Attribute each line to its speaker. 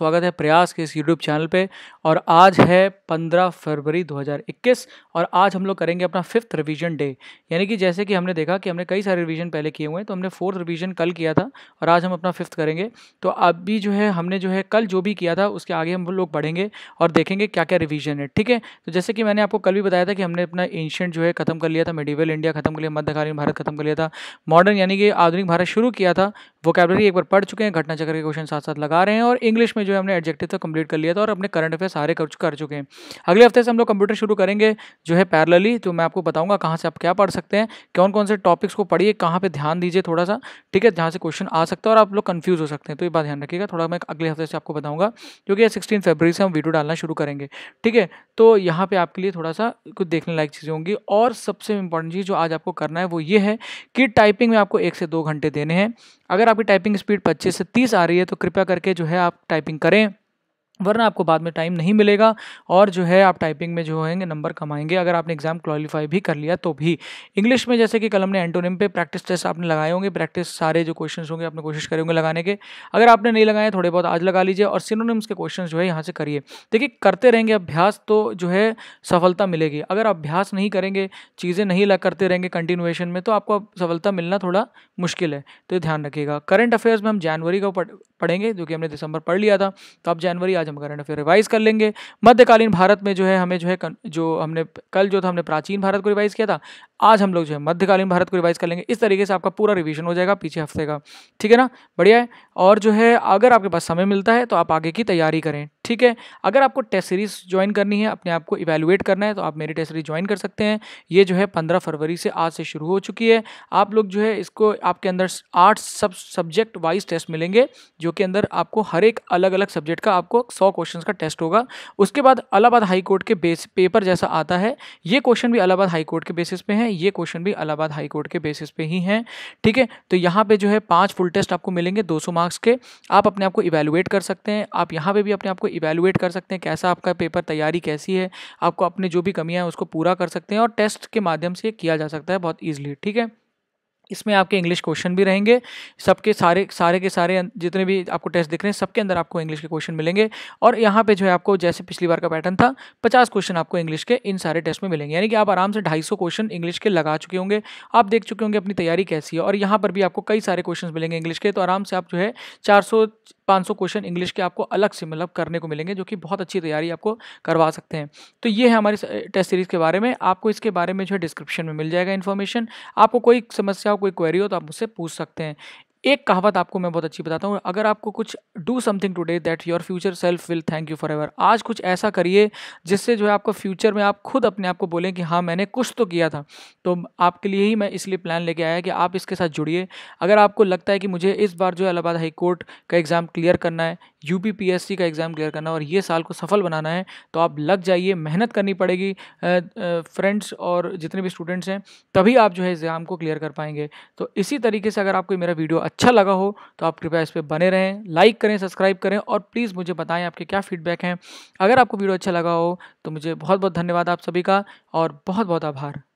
Speaker 1: स्वागत है प्रयास के इस यूट्यूब चैनल पे और आज है 15 फरवरी 2021 और आज हम लोग करेंगे अपना फिफ्थ रिवीजन डे यानी कि जैसे कि हमने देखा कि हमने कई सारे रिवीजन पहले किए हुए हैं तो हमने फोर्थ रिवीजन कल किया था और आज हम अपना फिफ्थ करेंगे तो अभी जो है हमने जो है कल जो भी किया था उसके आगे हम लोग पढ़ेंगे और देखेंगे क्या क्या रिविजन है ठीक है तो जैसे कि मैंने आपको कल भी बताया था कि हमने अपना एंशियंट जो है खत्म कर लिया था मेडिवल इंडिया खत्म कर लिया मध्यकालीन भारत खत्म कर लिया था मॉडर्न यानी कि आधुनिक भारत शुरू किया था वोकेबलरी एक बार पढ़ चुके हैं घटना चक्र के क्वेश्चन साथ साथ लगा रहे हैं और इंग्लिश में जो है हमने एडजेक्टिव तो कंप्लीट कर लिया था और अपने करंट अफेयर सारे कर कर चुके हैं अगले हफ्ते से हम लोग कंप्यूटर शुरू करेंगे जो है पैरलली तो मैं आपको बताऊंगा कहाँ से आप क्या पढ़ सकते हैं कौन कौन से टॉपिक्स को पढ़िए कहाँ पर ध्यान दीजिए थोड़ा सा ठीक है जहाँ से क्वेश्चन आ सकता है और आप लोग कन्फ्यूज हो सकते हैं तो ये बात ध्यान रखिएगा थोड़ा मैं अगले हफ्ते से आपको बताऊँगा क्योंकि सिक्सटीन फेबरी से हम वीडियो डालना शुरू करेंगे ठीक है तो यहाँ पर आपके लिए थोड़ा सा कुछ देखने लायक चीज़ें होंगी और सबसे इंपॉर्टेंट चीज़ जो आज आपको करना है वो ये है कि टाइपिंग में आपको एक से दो घंटे देने हैं अगर आपकी टाइपिंग स्पीड 25 से 30 आ रही है तो कृपया करके जो है आप टाइपिंग करें वरना आपको बाद में टाइम नहीं मिलेगा और जो है आप टाइपिंग में जो होंगे नंबर कमाएंगे अगर आपने एग्जाम क्वालिफाई भी कर लिया तो भी इंग्लिश में जैसे कि कल हमने एंटोनिम पे प्रैक्टिस टेस्ट आपने लगाए होंगे प्रैक्टिस सारे जो क्वेश्चन होंगे आपने कोशिश करेंगे लगाने के अगर आपने नहीं लगाए थोड़े बहुत आज लगा लीजिए और सिनोनिम्स के क्वेश्चन जो है यहाँ से करिए देखिए करते रहेंगे अभ्यास तो जो है सफलता मिलेगी अगर अभ्यास नहीं करेंगे चीज़ें नहीं लग करते रहेंगे कंटिन्यूएशन में तो आपको सफलता मिलना थोड़ा मुश्किल है तो ध्यान रखिएगा करंट अफेयर्स में हम जनवरी को पढ़ेंगे जो कि हमने दिसंबर पढ़ लिया था तो आप जनवरी आज हम करंट अफेयर रिवाइज कर लेंगे मध्यकालीन भारत में जो है हमें जो है जो हमने कल जो था हमने प्राचीन भारत को रिवाइज किया था आज हम लोग जो है मध्यकालीन भारत को रिवाइज कर लेंगे इस तरीके से आपका पूरा रिविजन हो जाएगा पीछे हफ्ते का ठीक है ना बढ़िया है और जो है अगर आपके पास समय मिलता है तो आप आगे की तैयारी करें ठीक है अगर आपको टेस्ट सीरीज़ ज्वाइन करनी है अपने आप को इवेलुएट करना है तो आप मेरी टेस्ट सीरीज ज्वाइन कर सकते हैं ये जो है पंद्रह फरवरी से आज से शुरू हो चुकी है आप लोग जो है इसको आपके अंदर आठ सब सब्जेक्ट वाइज टेस्ट मिलेंगे जो कि अंदर आपको हर एक अलग अलग सब्जेक्ट का आपको सौ क्वेश्चन का टेस्ट होगा उसके बाद अलाहाबाद हाईकोर्ट के बेस पेपर जैसा आता है ये क्वेश्चन भी अलाहाबाद हाई कोर्ट के बेसिस पे है ये क्वेश्चन भी अलाहाबाद हाईकोर्ट के बेसिस पे ही हैं ठीक है तो यहाँ पे जो है पाँच फुल टेस्ट आपको मिलेंगे दो मार्क्स मार्क्स के आप अपने आप को इवेलुएट कर सकते हैं आप यहाँ पे भी अपने आप को इवेलुएट कर सकते हैं कैसा आपका पेपर तैयारी कैसी है आपको अपने जो भी कमियाँ हैं उसको पूरा कर सकते हैं और टेस्ट के माध्यम से किया जा सकता है बहुत ईजिली ठीक है इसमें आपके इंग्लिश क्वेश्चन भी रहेंगे सबके सारे सारे के सारे जितने भी आपको टेस्ट दिख रहे हैं सबके अंदर आपको इंग्लिश के क्वेश्चन मिलेंगे और यहाँ पे जो है आपको जैसे पिछली बार का पैटर्न था पचास क्वेश्चन आपको इंग्लिश के इन सारे टेस्ट में मिलेंगे यानी कि आप आराम से ढाई क्वेश्चन इंग्लिश के लगा चुके होंगे आप देख चुके होंगे अपनी तैयारी कैसी है और यहाँ पर भी आपको कई सारे क्वेश्चन मिलेंगे इंग्लिश के तो आराम से आप जो है चार पाँच सौ क्वेश्चन इंग्लिश के आपको अलग से मतलब करने को मिलेंगे जो कि बहुत अच्छी तैयारी आपको करवा सकते हैं तो ये है हमारी टेस्ट सीरीज़ के बारे में आपको इसके बारे में जो है डिस्क्रिप्शन में मिल जाएगा इन्फॉर्मेशन आपको कोई समस्या हो कोई क्वेरी हो तो आप मुझसे पूछ सकते हैं एक कहावत आपको मैं बहुत अच्छी बताता हूँ अगर आपको कुछ do something today that your future self will thank you forever आज कुछ ऐसा करिए जिससे जो है आपको फ्यूचर में आप खुद अपने आप को बोलें कि हाँ मैंने कुछ तो किया था तो आपके लिए ही मैं इसलिए प्लान लेके आया कि आप इसके साथ जुड़िए अगर आपको लगता है कि मुझे इस बार जो है इलाहाबाद हाई कोर्ट का एग्ज़ाम क्लियर करना है यू का एग्ज़ाम क्लियर करना है और ये साल को सफल बनाना है तो आप लग जाइए मेहनत करनी पड़ेगी फ्रेंड्स और जितने भी स्टूडेंट्स हैं तभी आप जो है एग्ज़ाम को क्लियर कर पाएंगे तो इसी तरीके से अगर आपको मेरा वीडियो अच्छा लगा हो तो आप कृपया इस पर बने रहें लाइक करें सब्सक्राइब करें और प्लीज़ मुझे बताएं आपके क्या फीडबैक हैं अगर आपको वीडियो अच्छा लगा हो तो मुझे बहुत बहुत धन्यवाद आप सभी का और बहुत बहुत आभार